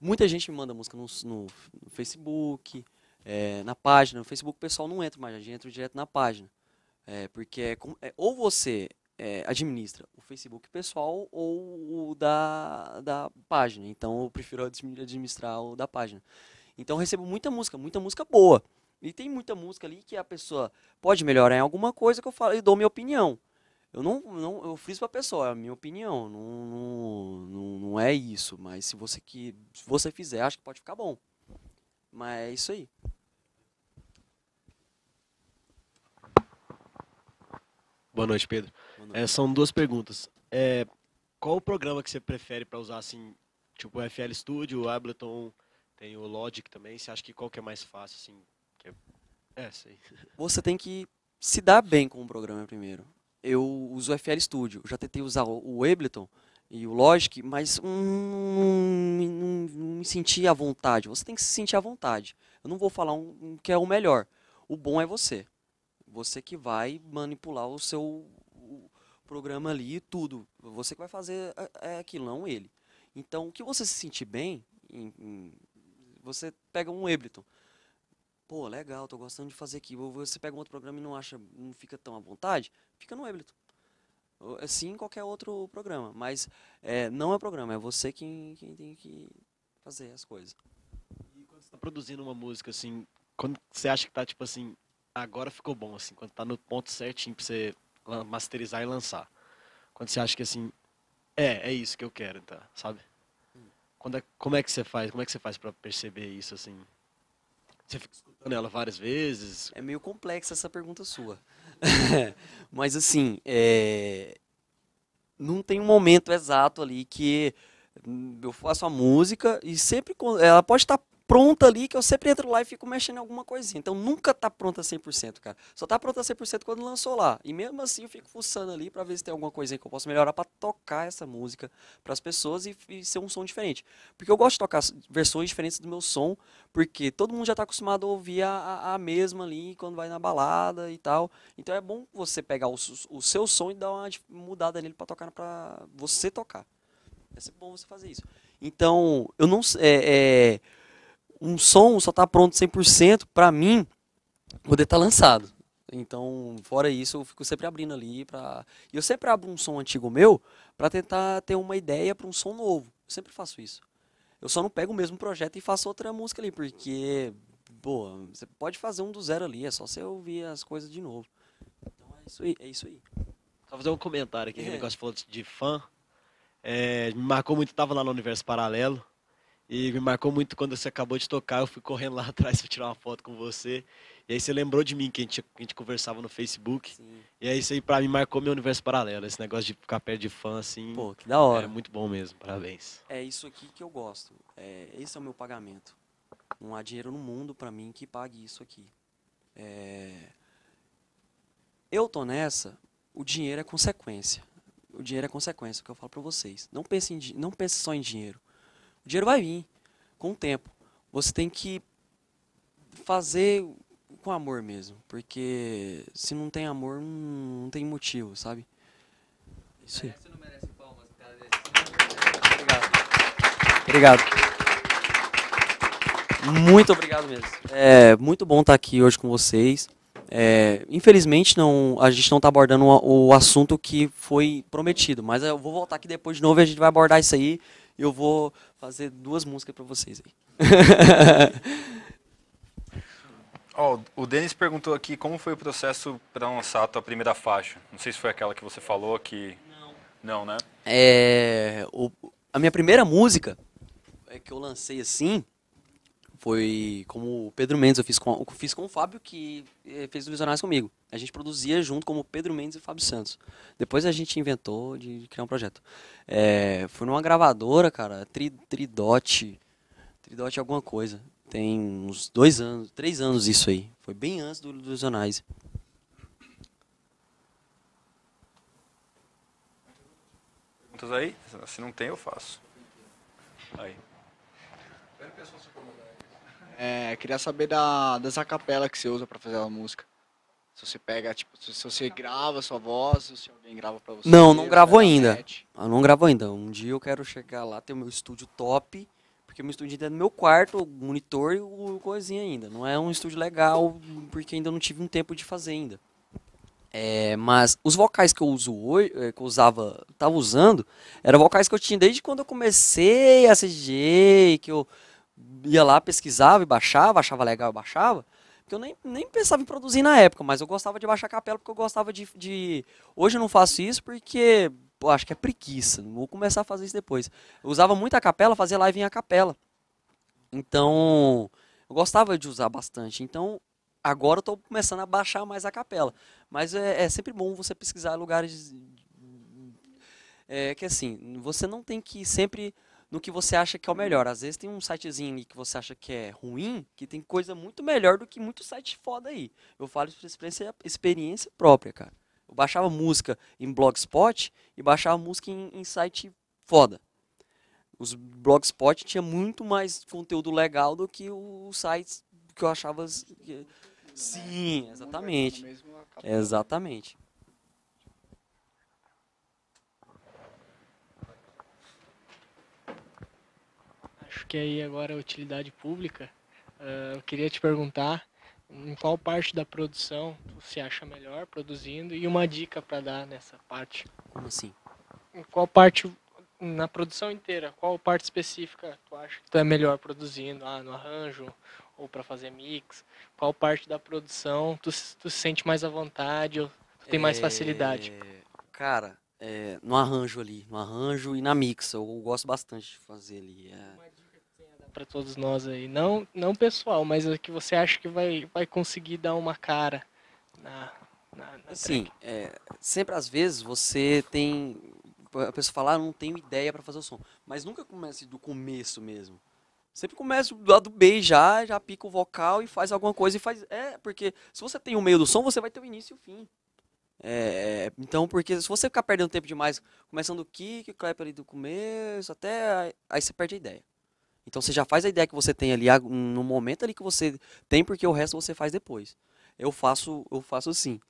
muita gente me manda música no, no, no Facebook é, na página no Facebook o pessoal não entra mais a gente entra direto na página é, porque é, é ou você é, administra o Facebook pessoal ou o da, da página então eu prefiro administrar o da página então eu recebo muita música muita música boa e tem muita música ali que a pessoa pode melhorar em alguma coisa que eu falo e dou minha opinião. Eu não, não eu friso pra pessoa, é a minha opinião. Não, não, não, é isso. Mas se você, que, se você fizer, acho que pode ficar bom. Mas é isso aí. Boa noite, Pedro. Boa é, noite. É, são duas perguntas. É, qual o programa que você prefere para usar, assim, tipo o FL Studio, o Ableton, tem o Logic também? Você acha que qual que é mais fácil, assim, é, Você tem que se dar bem com o programa primeiro. Eu uso o FL Studio, já tentei usar o Ableton e o Logic, mas hum, hum, hum, hum, não me senti à vontade. Você tem que se sentir à vontade. Eu não vou falar um, um que é o melhor. O bom é você. Você que vai manipular o seu o programa ali e tudo. Você que vai fazer é, é aquilo, não ele. Então, o que você se sentir bem, em, em, você pega um Ableton. Pô, legal, tô gostando de fazer aqui. Você pega um outro programa e não acha, não fica tão à vontade, fica no Ableton. Assim qualquer outro programa. Mas é, não é programa, é você quem, quem tem que fazer as coisas. E quando você tá produzindo uma música, assim, quando você acha que tá tipo assim, agora ficou bom, assim, quando tá no ponto certinho pra você masterizar e lançar. Quando você acha que assim, é, é isso que eu quero, tá? Sabe? Hum. Quando é, como é que você faz? Como é que você faz para perceber isso assim? você fica escutando ela várias vezes? É meio complexa essa pergunta sua. Mas assim, é... não tem um momento exato ali que eu faço a música e sempre ela pode estar tá pronta ali que eu sempre entro lá e fico mexendo em alguma coisinha. Então nunca tá pronta 100%, cara. Só tá pronta 100% quando lançou lá. E mesmo assim eu fico fuçando ali para ver se tem alguma coisinha que eu posso melhorar para tocar essa música para as pessoas e, e, ser um som diferente. Porque eu gosto de tocar versões diferentes do meu som, porque todo mundo já tá acostumado a ouvir a, a mesma ali quando vai na balada e tal. Então é bom você pegar o, o seu som e dar uma mudada nele para tocar para você tocar. É sempre bom você fazer isso. Então, eu não é, é um som só está pronto 100% para mim poder estar tá lançado. Então, fora isso, eu fico sempre abrindo ali para eu sempre abro um som antigo meu para tentar ter uma ideia para um som novo. Eu sempre faço isso. Eu só não pego o mesmo projeto e faço outra música ali, porque boa, você pode fazer um do zero ali, é só você ouvir as coisas de novo. Então é isso aí, é isso aí. Só fazer um comentário aqui, é. que negócio falou de fã. É, me marcou muito, estava lá no Universo Paralelo. E me marcou muito quando você acabou de tocar, eu fui correndo lá atrás para tirar uma foto com você. E aí você lembrou de mim, que a gente, a gente conversava no Facebook. Sim. E aí isso aí pra mim marcou meu universo paralelo, esse negócio de ficar perto de fã, assim. Pô, que da hora. É muito bom mesmo, parabéns. É isso aqui que eu gosto. É, esse é o meu pagamento. Não há dinheiro no mundo para mim que pague isso aqui. É... Eu tô nessa, o dinheiro é consequência. O dinheiro é consequência, é o que eu falo para vocês. Não pense, em, não pense só em dinheiro. O dinheiro vai vir com o tempo. Você tem que fazer com amor mesmo, porque se não tem amor, não, tem motivo, sabe? Isso aí. É, né? Obrigado. Muito obrigado mesmo. É muito bom estar aqui hoje com vocês. É, infelizmente não, a gente não está abordando o assunto que foi prometido, mas eu vou voltar aqui depois de novo e a gente vai abordar isso aí eu vou fazer duas músicas para vocês aí. oh, o Denis perguntou aqui como foi o processo para lançar a tua primeira faixa. Não sei se foi aquela que você falou que não, né? É, o, a minha primeira música é, que eu lancei assim foi como o Pedro Mendes, eu fiz com, eu fiz com o Fábio, que eh, fez o Visionários comigo a gente produzia junto como Pedro Mendes e Fábio Santos. Depois a gente inventou de criar um projeto. É, foi numa gravadora, cara, tri, Tridote, Tridote alguma coisa. Tem uns dois anos, três anos isso aí. Foi bem antes do Ilusionais. Perguntas aí? Se não tem, eu faço. Aí. É, queria saber da, das acapelas que você usa para fazer a música. Se você pega, tipo, se você grava sua voz, ou se alguém grava pra você. Não, não gravou ainda. Eu ah, não gravou ainda. Um dia eu quero chegar lá, ter o meu estúdio top, porque meu estúdio ainda é no meu quarto, o monitor e o coisinha ainda. Não é um estúdio legal, porque ainda não tive um tempo de fazer ainda. É, mas os vocais que eu uso hoje, eh, que eu usava, tava usando, eram vocais que eu tinha desde quando eu comecei a ser DJ, que eu ia lá, pesquisava e baixava, achava legal e baixava que eu nem, nem pensava em produzir na época, mas eu gostava de baixar capela porque eu gostava de, de... Hoje eu não faço isso porque pô, acho que é preguiça, vou começar a fazer isso depois. Eu usava muito a capela, fazia live em a capela. Então, eu gostava de usar bastante. Então, agora eu estou começando a baixar mais a capela. Mas é, é sempre bom você pesquisar lugares. É que assim, você não tem que sempre no que você acha que é o melhor. Às vezes tem um sitezinho ali que você acha que é ruim, que tem coisa muito melhor do que muito site foda aí. Eu falo isso por experiência, experiência própria, cara. Eu baixava música em blogspot e baixava música em, em site foda. Os blogspot tinha muito mais conteúdo legal do que os sites que eu achava. Sim, exatamente. Exatamente. acho que é aí agora é utilidade pública, uh, eu queria te perguntar em qual parte da produção você acha melhor produzindo e uma dica para dar nessa parte. Como assim? Em qual parte na produção inteira, qual parte específica tu acha que tu é melhor produzindo, ah, no arranjo ou para fazer mix? Qual parte da produção tu, tu se sente mais à vontade ou tu tem é... mais facilidade? Cara, é, no arranjo ali, no arranjo e na mixa. Eu gosto bastante de fazer ali. É para todos nós aí. Não, não pessoal, mas o é que você acha que vai, vai conseguir dar uma cara na. na, na assim, é, sempre às vezes você tem. A pessoa fala, ah, não tenho ideia para fazer o som. Mas nunca comece do começo mesmo. Sempre começa do lado B já, já pica o vocal e faz alguma coisa e faz. É, porque se você tem o meio do som, você vai ter o início e o fim. É, é então, porque se você ficar perdendo tempo demais, começando o kick, o clap ali do começo, até. Aí, aí você perde a ideia. Então você já faz a ideia que você tem ali no momento ali que você tem, porque o resto você faz depois. Eu faço, eu faço assim.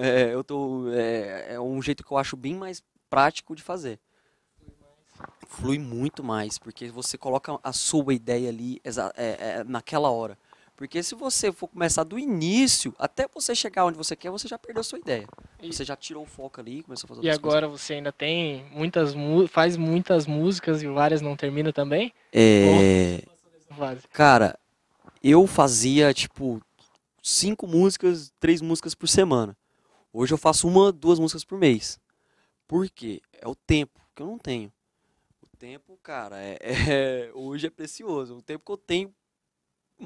É, eu tô, é, é um jeito que eu acho bem mais prático de fazer. Flui muito mais, porque você coloca a sua ideia ali é, é, naquela hora. Porque se você for começar do início, até você chegar onde você quer, você já perdeu a sua ideia. E, você já tirou o foco ali, começou a fazer E agora coisas. você ainda tem muitas faz muitas músicas e várias não termina também? É. Cara, eu fazia tipo cinco músicas, três músicas por semana. Hoje eu faço uma, duas músicas por mês. Por quê? É o tempo que eu não tenho o tempo, cara, é, é, hoje é precioso. O tempo que eu tenho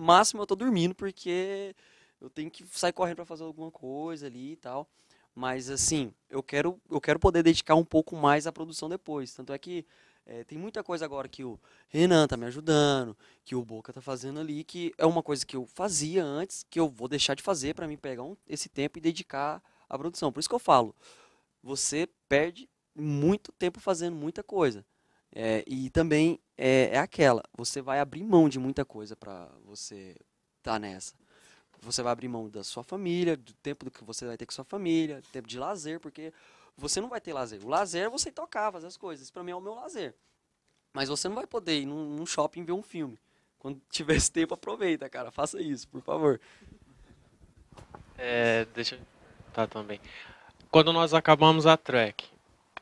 máximo eu tô dormindo, porque eu tenho que sair correndo para fazer alguma coisa ali e tal. Mas assim, eu quero, eu quero poder dedicar um pouco mais à produção depois. Tanto é que é, tem muita coisa agora que o Renan tá me ajudando, que o Boca tá fazendo ali, que é uma coisa que eu fazia antes, que eu vou deixar de fazer para mim pegar um, esse tempo e dedicar à produção. Por isso que eu falo, você perde muito tempo fazendo muita coisa. É, e também é, é, aquela, você vai abrir mão de muita coisa para você estar tá nessa. Você vai abrir mão da sua família, do tempo que você vai ter com sua família, tempo de lazer, porque você não vai ter lazer. O lazer é você tocar, fazer as coisas. Isso para mim é o meu lazer. Mas você não vai poder ir num, num shopping ver um filme. Quando tiver esse tempo, aproveita, cara. Faça isso, por favor. É, deixa eu tá também. Quando nós acabamos a track,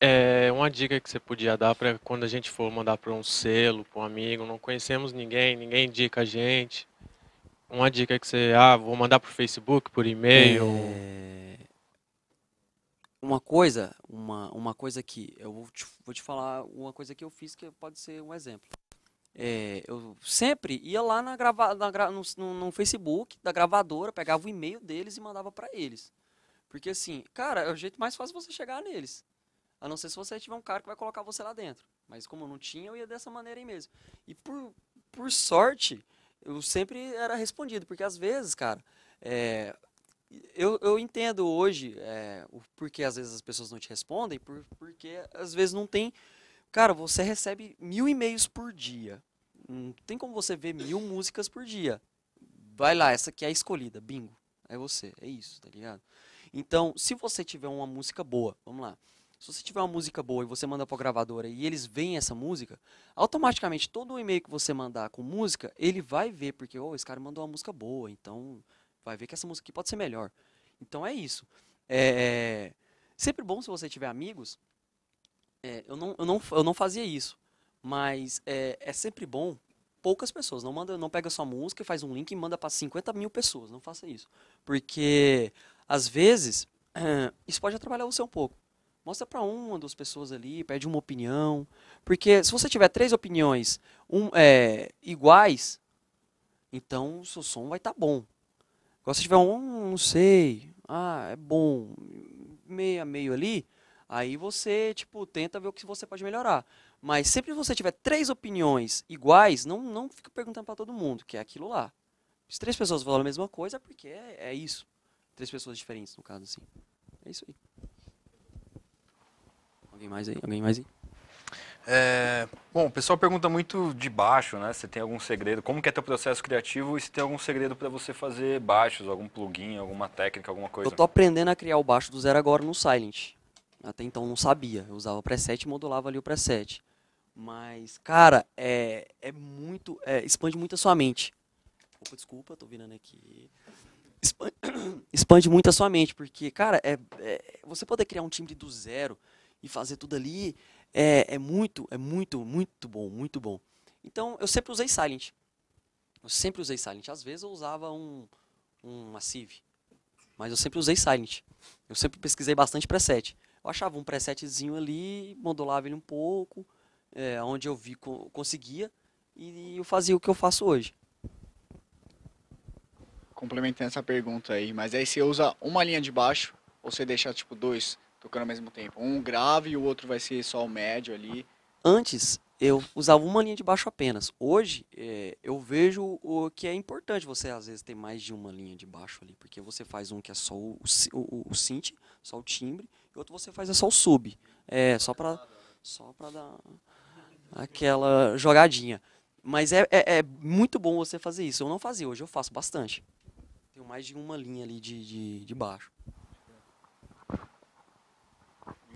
é uma dica que você podia dar para quando a gente for mandar para um selo, para um amigo, não conhecemos ninguém, ninguém indica a gente. Uma dica que você, ah, vou mandar para o Facebook, por e-mail. É... Uma coisa, uma, uma coisa que eu vou te, vou te falar, uma coisa que eu fiz que pode ser um exemplo. É, eu sempre ia lá na grava, na, no, no, Facebook da gravadora, pegava o e-mail deles e mandava para eles. Porque assim, cara, é o jeito mais fácil você chegar neles. A não ser se você tiver um cara que vai colocar você lá dentro. Mas como eu não tinha, eu ia dessa maneira aí mesmo. E por, por sorte, eu sempre era respondido, porque às vezes, cara, é, eu, eu entendo hoje é, o porquê às vezes as pessoas não te respondem, por, porque às vezes não tem. Cara, você recebe mil e-mails por dia. Não tem como você ver mil músicas por dia. Vai lá, essa aqui é a escolhida, bingo. É você, é isso, tá ligado? Então, se você tiver uma música boa, vamos lá. Se você tiver uma música boa e você manda para a gravadora e eles veem essa música, automaticamente todo o e-mail que você mandar com música, ele vai ver, porque oh, esse cara mandou uma música boa, então vai ver que essa música aqui pode ser melhor. Então é isso. É, é, sempre bom se você tiver amigos. É, eu, não, eu, não, eu não fazia isso, mas é, é sempre bom poucas pessoas. Não manda, não pega sua música, faz um link e manda para 50 mil pessoas. Não faça isso. Porque, às vezes, isso pode atrapalhar você um pouco. Mostra para uma, duas pessoas ali, pede uma opinião. Porque se você tiver três opiniões um, é, iguais, então o seu som vai estar tá bom. Agora se tiver um, não sei, ah, é bom, meio a meio ali, aí você, tipo, tenta ver o que você pode melhorar. Mas sempre que você tiver três opiniões iguais, não, não fica perguntando para todo mundo, que é aquilo lá. Se três pessoas falam a mesma coisa, é porque é, é isso. Três pessoas diferentes, no caso, assim. É isso aí. Alguém mais aí? Alguém mais aí? É, bom, o pessoal pergunta muito de baixo, né? Se tem algum segredo, como que é teu processo criativo e se tem algum segredo para você fazer baixos, algum plugin, alguma técnica, alguma coisa? Eu tô aprendendo a criar o baixo do zero agora no Silent. Até então não sabia, eu usava o preset e modulava ali o preset. Mas, cara, é, é muito, é, expande muito a sua mente. Opa, desculpa, tô virando aqui. Expande, expande muito a sua mente, porque, cara, é, é você poder criar um timbre do zero e fazer tudo ali é, é muito, é muito, muito bom, muito bom. Então eu sempre usei Silent. Eu sempre usei Silent. Às vezes eu usava um, um Civ, mas eu sempre usei Silent. Eu sempre pesquisei bastante preset. Eu achava um presetzinho ali, modulava ele um pouco, é, onde eu vi co conseguia, e, e eu fazia o que eu faço hoje. Complementando essa pergunta aí, mas aí você usa uma linha de baixo, ou você deixa tipo dois? tocando ao mesmo tempo. Um grave e o outro vai ser só o médio ali. Antes, eu usava uma linha de baixo apenas. Hoje, é, eu vejo o que é importante você, às vezes, ter mais de uma linha de baixo ali, porque você faz um que é só o, o, o synth, só o timbre, e outro você faz é só o sub. É, só para só pra dar aquela jogadinha. Mas é, é, é, muito bom você fazer isso. Eu não fazia, hoje eu faço bastante. Tenho mais de uma linha ali de, de, de baixo.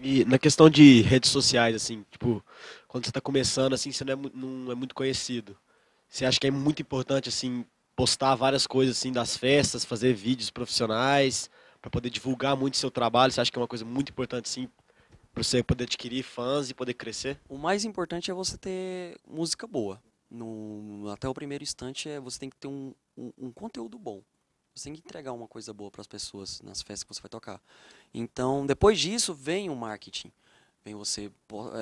E na questão de redes sociais, assim, tipo, quando você está começando, assim, você não é, não é muito conhecido. Você acha que é muito importante, assim, postar várias coisas, assim, das festas, fazer vídeos profissionais, para poder divulgar muito seu trabalho? Você acha que é uma coisa muito importante, assim, para você poder adquirir fãs e poder crescer? O mais importante é você ter música boa. No, até o primeiro instante, é, você tem que ter um, um, um conteúdo bom. Você tem que entregar uma coisa boa para as pessoas nas festas que você vai tocar. Então, depois disso, vem o marketing. Vem você,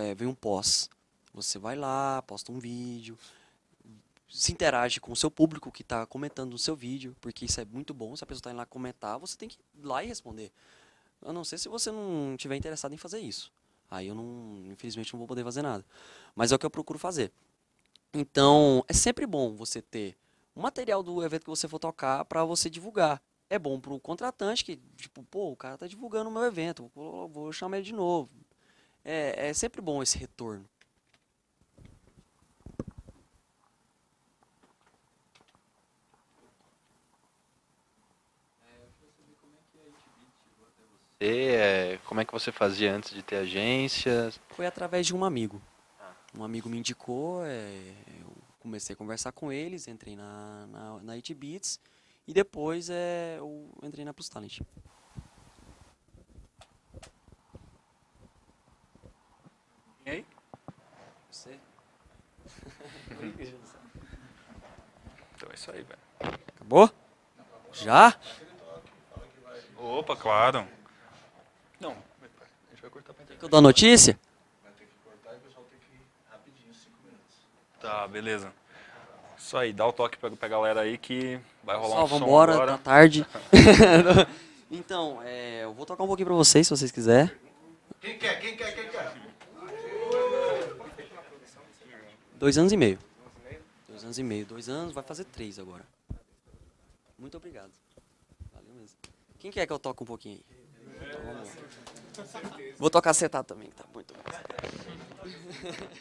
é, vem um pós. Você vai lá, posta um vídeo, se interage com o seu público que está comentando no seu vídeo, porque isso é muito bom. Se a pessoa está indo lá comentar, você tem que ir lá e responder. A não ser se você não tiver interessado em fazer isso. Aí eu não, infelizmente, não vou poder fazer nada. Mas é o que eu procuro fazer. Então, é sempre bom você ter o material do evento que você for tocar para você divulgar. É bom para o contratante que, tipo, pô, o cara tá divulgando o meu evento, vou, vou chamar ele de novo. É, é sempre bom esse retorno. É, é você? É, como é que você fazia antes de ter agência? Foi através de um amigo. Ah. Um amigo me indicou, é, eu comecei a conversar com eles, entrei na, na, na 8-Bits e depois é, eu entrei na Plus Talent. E aí? Você? então é isso aí, velho. Acabou? Já? Opa, claro. Não, a gente vai cortar pra entrar. Quer eu dou a notícia? Tá, beleza. Isso aí, dá o toque pra, pra galera aí que vai rolar Pessoal, um som agora. tá tarde. então, é, eu vou tocar um pouquinho pra vocês, se vocês quiserem. Quem quer, quem quer, quem quer? Dois anos e meio. Dois anos e meio. Dois anos, vai fazer três agora. Muito obrigado. Valeu mesmo. Quem quer que eu toque um pouquinho aí? Então, Vou tocar setar também, tá muito bom.